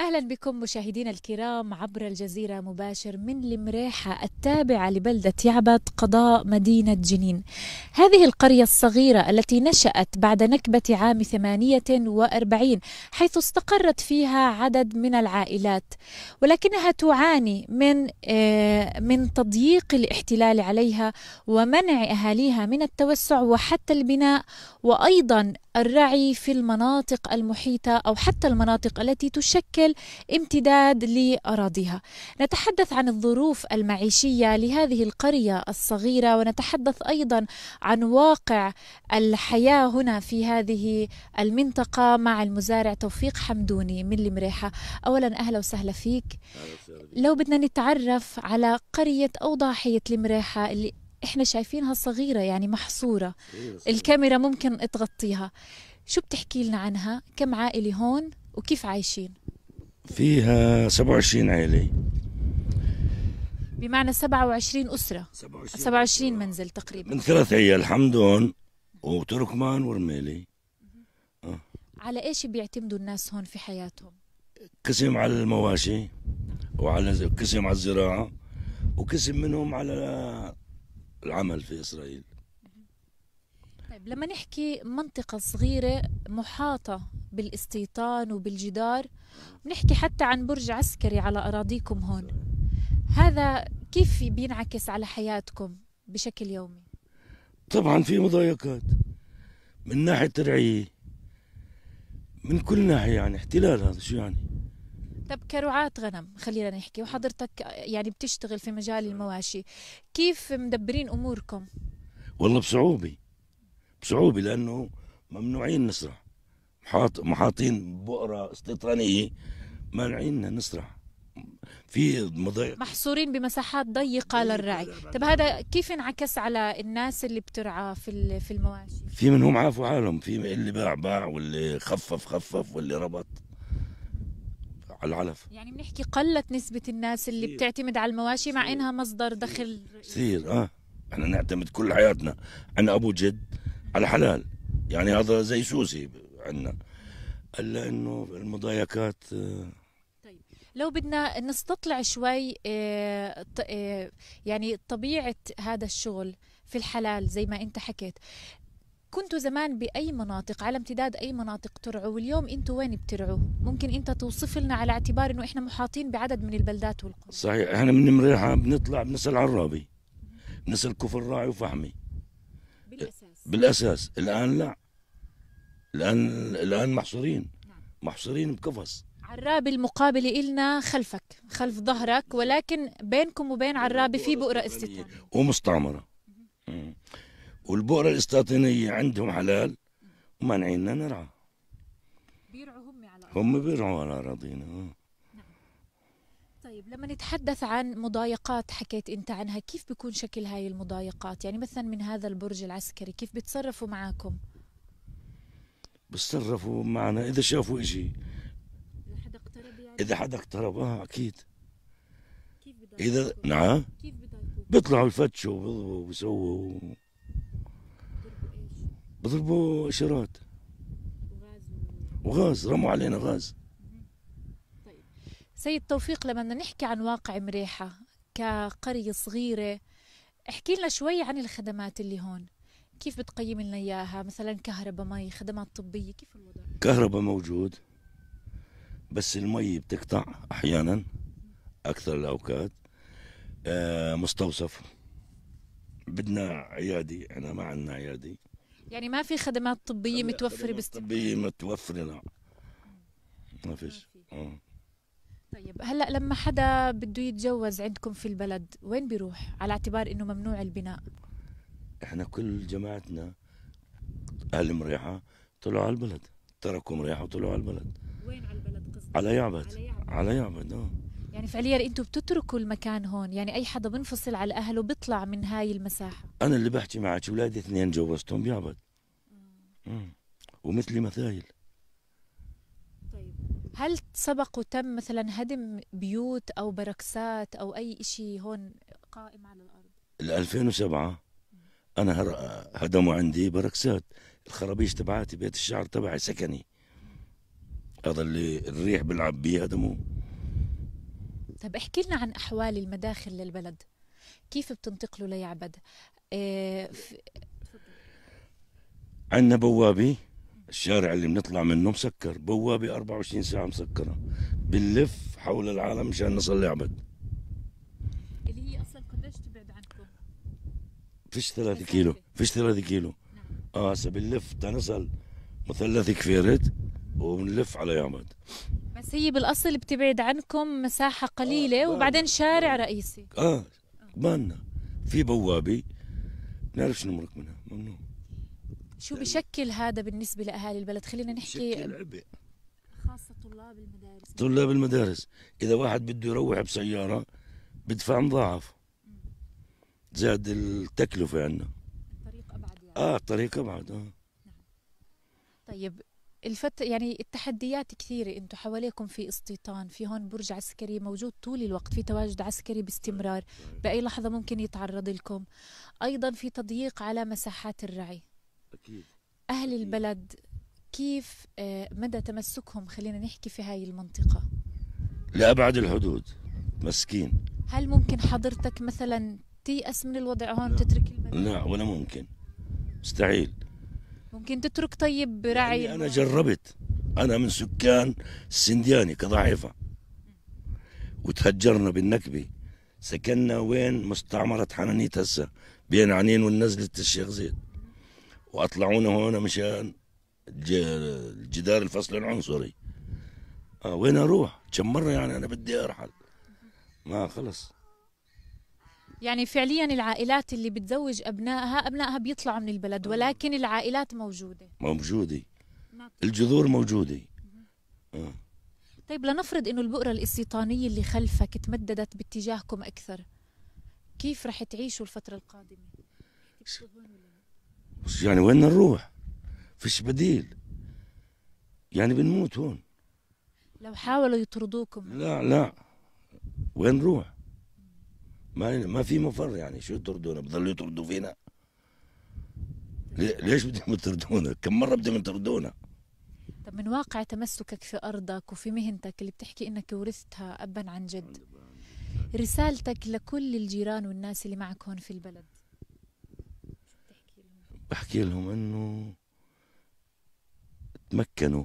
أهلا بكم مشاهدينا الكرام عبر الجزيرة مباشر من المريحة التابعة لبلدة يعبد قضاء مدينة جنين هذه القرية الصغيرة التي نشأت بعد نكبة عام 48 حيث استقرت فيها عدد من العائلات ولكنها تعاني من آه، من تضييق الاحتلال عليها ومنع أهاليها من التوسع وحتى البناء وأيضا الرعي في المناطق المحيطة أو حتى المناطق التي تشكل بشكل امتداد لأراضيها نتحدث عن الظروف المعيشية لهذه القرية الصغيرة ونتحدث أيضا عن واقع الحياة هنا في هذه المنطقة مع المزارع توفيق حمدوني من المريحة أولا أهلا وسهلا فيك لو بدنا نتعرف على قرية أو ضاحية المريحة اللي احنا شايفينها صغيرة يعني محصورة الكاميرا ممكن تغطيها شو بتحكي لنا عنها كم عائلة هون وكيف عايشين فيها 27 عائلة بمعنى 27 أسرة 27, 27 منزل تقريبا من ثلاث عيال حمدون وتركمان ورميلي أه. على ايش بيعتمدوا الناس هون في حياتهم؟ قسم على المواشي وعلى قسم على الزراعة وقسم منهم على العمل في إسرائيل طيب لما نحكي منطقة صغيرة محاطة بالاستيطان وبالجدار بنحكي حتى عن برج عسكري على أراضيكم هون هذا كيف بينعكس على حياتكم بشكل يومي طبعا في مضايقات من ناحية ترعية من كل ناحية يعني احتلال هذا شو يعني طب كرعاة غنم خلينا نحكي وحضرتك يعني بتشتغل في مجال المواشي كيف مدبرين أموركم والله بصعوبة بصعوبة لأنه ممنوعين نسرح حاط محاطين بؤره استيطانيه مانعيننا نسرح في مضايق محصورين بمساحات ضيقه للرعي طيب هذا كيف انعكس على الناس اللي بترعى في في المواشي في منهم عافوا حالهم في اللي باع باع واللي خفف خفف واللي ربط على العلف يعني بنحكي قلت نسبه الناس اللي سير. بتعتمد على المواشي سير. مع انها مصدر دخل كثير اه احنا نعتمد كل حياتنا انا ابو جد على حلال يعني هذا زي سوسي عندنا الا انه المضايقات آه، طيب لو بدنا نستطلع شوي آه، آه، يعني طبيعه هذا الشغل في الحلال زي ما انت حكيت كنتوا زمان بأي مناطق على امتداد أي مناطق ترعوا واليوم أنتوا وين بترعوا ممكن أنت توصف لنا على اعتبار أنه إحنا محاطين بعدد من البلدات والقرى صحيح إحنا من مريحة بنطلع بنسأل عرابي بنسأل كفر راعي وفحمي بالأساس بالأساس الآن لا الان الان محصورين محصورين بقفص عرابي المقابل إلنا خلفك خلف ظهرك ولكن بينكم وبين عرابي في بؤرة استيطانية ومستعمرة والبؤرة الاستيطانية عندهم حلال ومانعيننا نرعى بيرعوا هم على هم بيرعوا على أراضينا آه. نعم. طيب لما نتحدث عن مضايقات حكيت انت عنها كيف بيكون شكل هاي المضايقات يعني مثلا من هذا البرج العسكري كيف بيتصرفوا معاكم بتصرفوا معنا اذا شافوا شيء اذا حدا اقترب يعني اذا حدا اقترب اه اكيد كيف اذا نعم كيف بيطلعوا يفتشوا وبيضربوا وبيسووا بضربوا اشارات وغاز رموا علينا غاز طيب. سيد توفيق لما نحكي عن واقع مريحة كقرية صغيرة احكي لنا شوي عن الخدمات اللي هون كيف بتقيم لنا اياها مثلا كهرباء مي خدمات طبيه كيف الوضع كهرباء موجود بس المي بتقطع احيانا اكثر الاوقات آه مستوصف بدنا عيادي احنا ما عندنا عيادي يعني ما في خدمات طبيه متوفره بس طبيه متوفره لا ما فيش اه طيب هلا لما حدا بده يتجوز عندكم في البلد وين بيروح على اعتبار انه ممنوع البناء احنا كل جماعتنا اهل مريحه طلعوا على البلد تركوا مريحه وطلعوا على البلد وين على البلد قصدك؟ على يعبد على يعبد اه يعني فعليا انتم بتتركوا المكان هون يعني اي حدا بنفصل على اهله بيطلع من هاي المساحه انا اللي بحكي معك اولادي اثنين جوزتهم بيعبد ومثلي مثايل طيب هل سبق وتم مثلا هدم بيوت او بركسات او اي شيء هون قائم على الارض ال 2007 انا هدموا عندي بركسات الخرابيش تبعاتي بيت الشعر تبعي سكني هذا اللي الريح بلعب بيه هدموه طب احكي لنا عن احوال المداخل للبلد كيف بتنتقلوا ليعبد إيه في... عندنا بوابه الشارع اللي بنطلع منه مسكر بوابه 24 ساعه مسكره بنلف حول العالم مشان نصل لعبد اللي هي فيش 3 كيلو فيش 3 كيلو اه هسه بنلف تنزل مثلث كفيرت وبنلف على يعمد بس هي بالاصل بتبعد عنكم مساحه آه، قليله آه وبعدين شارع رئيسي اه مانا في بوابه بنعرفش نمرك منها ممنوع شو بشكل هذا بالنسبه لاهالي البلد خلينا نحكي عبء خاصه طلاب المدارس طلاب المدارس اذا واحد بده يروح بسياره بدفع مضاعف زاد التكلفه عندنا الطريق ابعد يعني اه الطريق ابعد اه نعم. طيب الفت يعني التحديات كثيرة انتم حواليكم في استيطان في هون برج عسكري موجود طول الوقت في تواجد عسكري باستمرار بأي لحظة ممكن يتعرض لكم أيضا في تضييق على مساحات الرعي أكيد أهل أكيد. البلد كيف آه، مدى تمسكهم خلينا نحكي في هاي المنطقة لأبعد الحدود مسكين هل ممكن حضرتك مثلا تيأس من الوضع هون نعم. تترك المدينة لا نعم، ولا ممكن مستحيل ممكن تترك طيب رعي يعني أنا جربت أنا من سكان السندياني كضعيفة وتهجرنا بالنكبة سكننا وين مستعمرة حنانيت هسه بين عنين والنزلة الشيخ زيد وأطلعونا هون مشان الجدار الفصل العنصري آه وين أروح كم مرة يعني أنا بدي أرحل ما خلص يعني فعليا العائلات اللي بتزوج أبنائها أبنائها بيطلعوا من البلد ولكن العائلات موجودة موجودة نعم. الجذور موجودة آه. طيب لنفرض انه البؤرة الاستيطانية اللي خلفك تمددت باتجاهكم أكثر كيف رح تعيشوا الفترة القادمة؟ بس يعني وين نروح؟ فيش بديل يعني بنموت هون لو حاولوا يطردوكم لا لا وين نروح؟ ما ما في مفر يعني شو تردونا بضلوا يطردوا فينا ليش بدهم يطردونا كم مره بدهم يطردونا طب من واقع تمسكك في ارضك وفي مهنتك اللي بتحكي انك ورثتها ابا عن جد رسالتك لكل الجيران والناس اللي معك هون في البلد بحكي لهم انه تمكنوا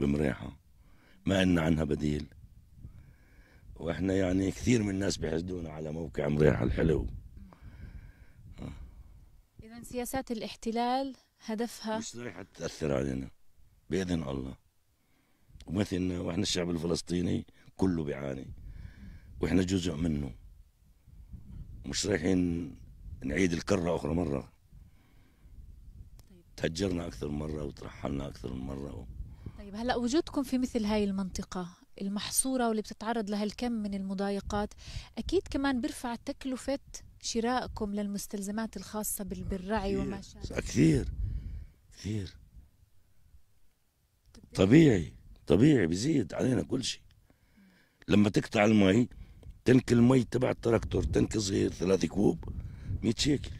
بمريحه ما إن عنها بديل واحنا يعني كثير من الناس بيحسدونا على موقع مريح الحلو اذا آه. سياسات الاحتلال هدفها مش رايحه تاثر علينا باذن الله ومثلنا واحنا الشعب الفلسطيني كله بيعاني واحنا جزء منه مش رايحين نعيد الكره اخرى مره تهجرنا اكثر مره وترحلنا اكثر من مره و... طيب هلا وجودكم في مثل هاي المنطقه المحصورة واللي بتتعرض لهالكم من المضايقات أكيد كمان بيرفع تكلفة شرائكم للمستلزمات الخاصة بالرعي وما شابه كثير كثير طبيعي طبيعي بزيد علينا كل شيء لما تقطع المي تنك المي تبع التراكتور تنك صغير ثلاث كوب 100 شيكل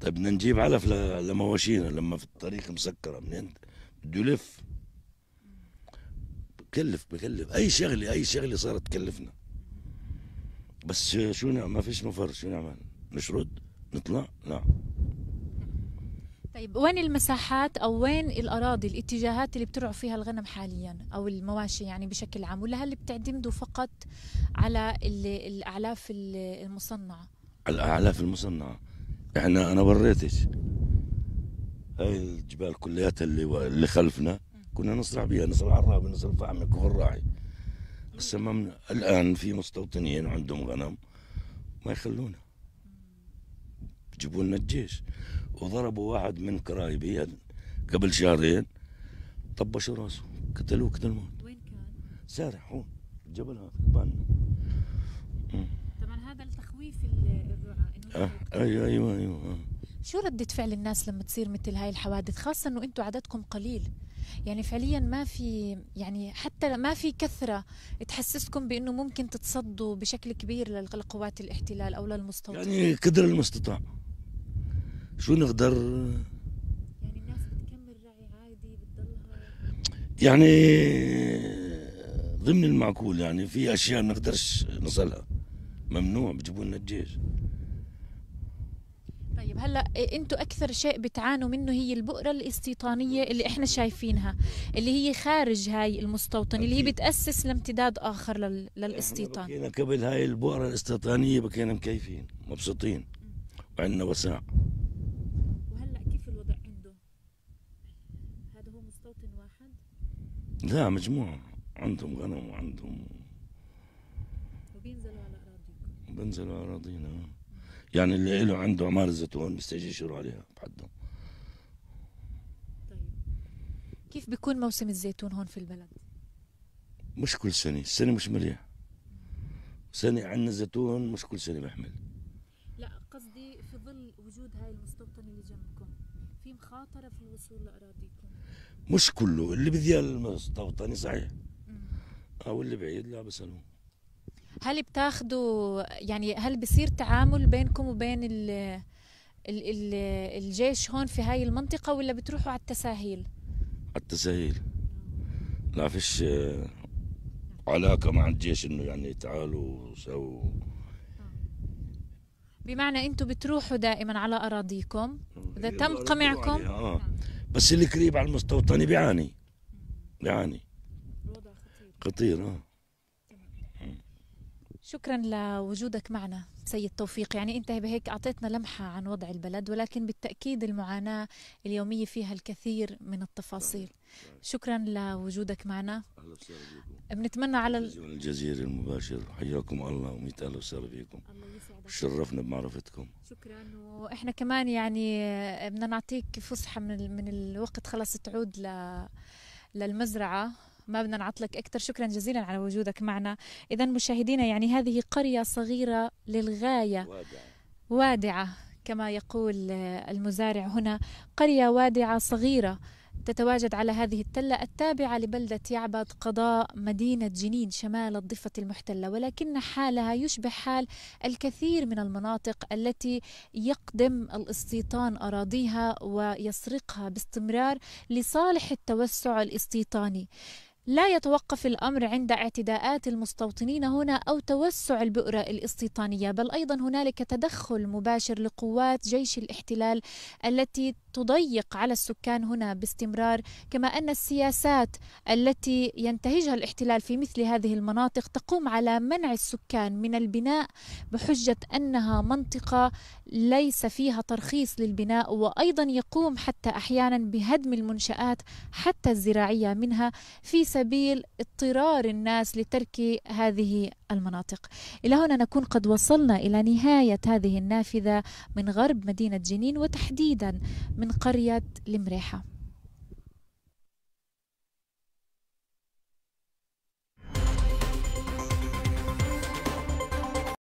طيب بدنا نجيب علف لمواشينا لما في الطريق مسكره منين بده يلف بكلف بكلف اي شغله اي شغله صارت تكلفنا بس شو نعمل ما فيش مفر شو نعمل نشرد نطلع لا طيب وين المساحات او وين الاراضي الاتجاهات اللي بترعوا فيها الغنم حاليا او المواشي يعني بشكل عام ولا هل بتعتمدوا فقط على الاعلاف المصنعه الاعلاف المصنعه احنا انا وريتك هاي الجبال كلياتها اللي اللي خلفنا كنا نصرع بها نصنع الرابي نصنع فحمك الراعي بس من الان في مستوطنين عندهم غنم ما يخلونا جيبوا لنا الجيش وضربوا واحد من قرايبي قبل شهرين طبشوا راسه قتلوه قتل موت وين كان؟ سارح هون الجبل هذا قبالنا طبعا هذا التخويف الرعاة آه. ايوه ايوه ايوه شو ردة فعل الناس لما تصير مثل هاي الحوادث خاصة انه انتم عددكم قليل يعني فعليا ما في يعني حتى ما في كثرة تحسسكم بانه ممكن تتصدوا بشكل كبير لقوات الاحتلال او للمستوطنين يعني قدر المستطاع شو نقدر يعني الناس بتكمل رعي عادي بتضلها يعني ضمن المعقول يعني في اشياء ما نقدرش نصلها ممنوع بجيبوا لنا الجيش طيب هلا إيه، انتم اكثر شيء بتعانوا منه هي البؤره الاستيطانيه اللي احنا شايفينها اللي هي خارج هاي المستوطن اللي هي بتاسس لامتداد اخر لل... للاستيطان احنا قبل هاي البؤره الاستيطانيه بكينا مكيفين مبسوطين وعندنا وساع وهلا كيف الوضع عنده؟ هذا هو مستوطن واحد؟ لا مجموعه عندهم غنم وعندهم وبينزلوا على اراضيكم بنزلوا على اراضينا يعني اللي له عنده عمارة زيتون بيستجي يشيروا عليها بحدهم طيب. كيف بيكون موسم الزيتون هون في البلد؟ مش كل سنة السنة مش مليح سنة عندنا زيتون مش كل سنة بحمل لا قصدي في ظل وجود هاي المستوطنة اللي جنبكم في مخاطرة في الوصول لأراضيكم مش كله اللي بذيال المستوطنة صحيح أو اللي بعيد لا بسألهم هل بتاخذوا يعني هل بصير تعامل بينكم وبين ال ال الـ الجيش هون في هاي المنطقة ولا بتروحوا على التساهيل؟ على التساهيل لا فيش آه، علاقة مع الجيش انه يعني تعالوا سووا بمعنى انتم بتروحوا دائما على اراضيكم آه، اذا تم قمعكم آه. بس اللي قريب على المستوطن بيعاني بيعاني خطير اه شكرا لوجودك معنا سيد توفيق يعني انت بهيك اعطيتنا لمحه عن وضع البلد ولكن بالتاكيد المعاناه اليوميه فيها الكثير من التفاصيل شكرا لوجودك معنا اهلا وسهلا بنتمنى على الجزيرة المباشر حياكم الله و100 اهلا وسهلا بكم شرفنا بمعرفتكم شكرا واحنا كمان يعني بدنا نعطيك فسحه من من الوقت خلاص تعود ل للمزرعه ما بدنا نعطلك أكثر شكرا جزيلا على وجودك معنا إذا مشاهدينا يعني هذه قرية صغيرة للغاية وادعة, وادعة كما يقول آه، المزارع هنا قرية وادعة صغيرة تتواجد على هذه التلة التابعة لبلدة يعبد قضاء مدينة جنين شمال الضفة المحتلة ولكن حالها يشبه حال الكثير من المناطق التي يقدم الاستيطان أراضيها ويسرقها باستمرار لصالح التوسع الاستيطاني لا يتوقف الامر عند اعتداءات المستوطنين هنا او توسع البؤره الاستيطانيه، بل ايضا هنالك تدخل مباشر لقوات جيش الاحتلال التي تضيق على السكان هنا باستمرار، كما ان السياسات التي ينتهجها الاحتلال في مثل هذه المناطق تقوم على منع السكان من البناء بحجه انها منطقه ليس فيها ترخيص للبناء، وايضا يقوم حتى احيانا بهدم المنشات حتى الزراعيه منها في سبيل اضطرار الناس لترك هذه المناطق إلى هنا نكون قد وصلنا إلى نهاية هذه النافذة من غرب مدينة جنين وتحديدا من قرية المريحة